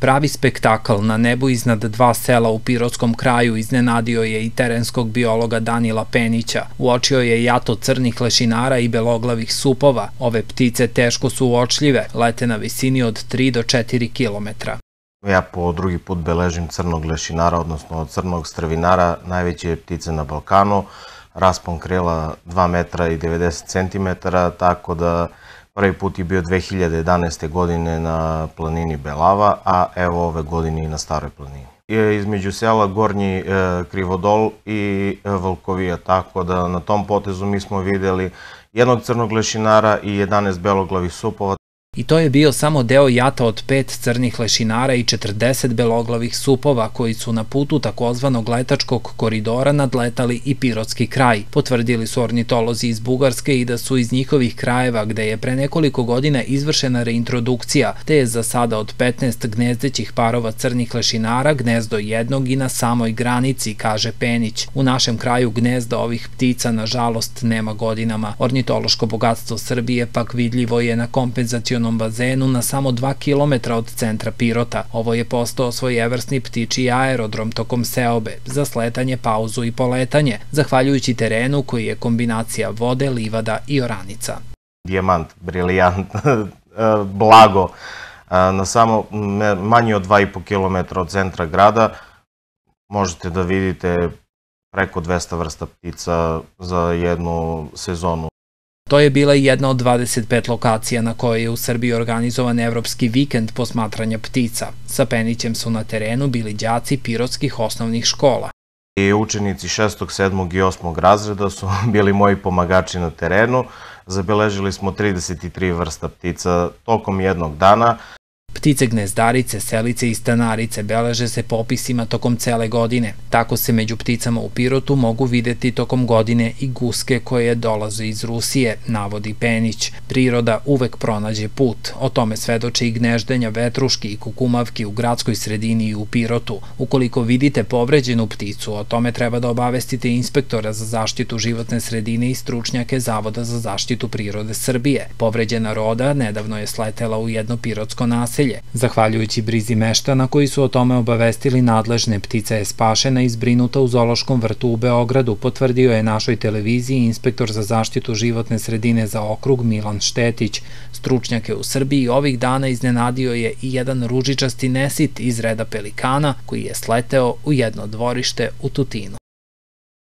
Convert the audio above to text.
Pravi spektakl na nebu iznad dva sela u Pirotskom kraju iznenadio je i terenskog biologa Danila Penića. Uočio je jato crnih lešinara i beloglavih supova. Ove ptice teško su uočljive, lete na visini od 3 do 4 kilometra. Ja po drugi put beležim crnog lešinara, odnosno crnog strvinara, najveće ptice na Balkanu, raspon krila 2 metra i 90 centimetara, tako da Prvi put je bio 2011. godine na planini Belava, a evo ove godine i na Staroj planini. Je između sela Gornji e, Krivodol i e, Valkovija, tako da na tom potezu mi smo videli jednog crnog lešinara i 11 beloglavih supova. I to je bio samo deo jata od pet crnih lešinara i 40 beloglavih supova koji su na putu takozvanog letačkog koridora nadletali i pirotski kraj. Potvrdili su ornitolozi iz Bugarske i da su iz njihovih krajeva gde je pre nekoliko godina izvršena reintrodukcija, te je za sada od 15 gnezdećih parova crnih lešinara gnezdo jednog i na samoj granici, kaže Penić. U našem kraju gnezda ovih ptica nažalost nema godinama. Ornitološko bogatstvo Srbije pak vidljivo je na kompenzacijom zaštićenom bazenu na samo 2 km od centra Pirota. Ovo je postao svojevrsni ptiči aerodrom tokom seobe za sletanje, pauzu i poletanje, zahvaljujući terenu koji je kombinacija vode, livada i oranica. Dijamant, briljant, eh, blago, eh, na samo mm, eh, manje od 2,5 km od centra grada možete da vidite preko 200 vrsta ptica za jednu sezonu To je bila i jedna od 25 lokacija na kojoj je u Srbiji organizovan evropski vikend posmatranja ptica. Sa Penićem su na terenu bili đaci pirotskih osnovnih škola. I učenici 6., 7. i 8. razreda su bili moji pomagači na terenu. Zabeležili smo 33 vrsta ptica tokom jednog dana. Ptice gnezdarice, selice i stanarice beleže se popisima tokom cele godine. Tako se među pticama u Pirotu mogu videti tokom godine i guske koje dolaze iz Rusije, navodi Penić. Priroda uvek pronađe put. O tome svedoče i gneždenja vetruški i kukumavki u gradskoj sredini i u Pirotu. Ukoliko vidite povređenu pticu, o tome treba da obavestite inspektora za zaštitu životne sredine i stručnjake Zavoda za zaštitu prirode Srbije. Povređena roda nedavno je sletela u jedno pirotsko naselje nedelje. Zahvaljujući brizi meštana koji su o tome obavestili nadležne ptica je spašena i zbrinuta u Zološkom vrtu u Beogradu, potvrdio je našoj televiziji inspektor za zaštitu životne sredine za okrug Milan Štetić. Stručnjake u Srbiji ovih dana iznenadio je i jedan ružičasti nesit iz reda pelikana koji je sleteo u jedno dvorište u Tutinu.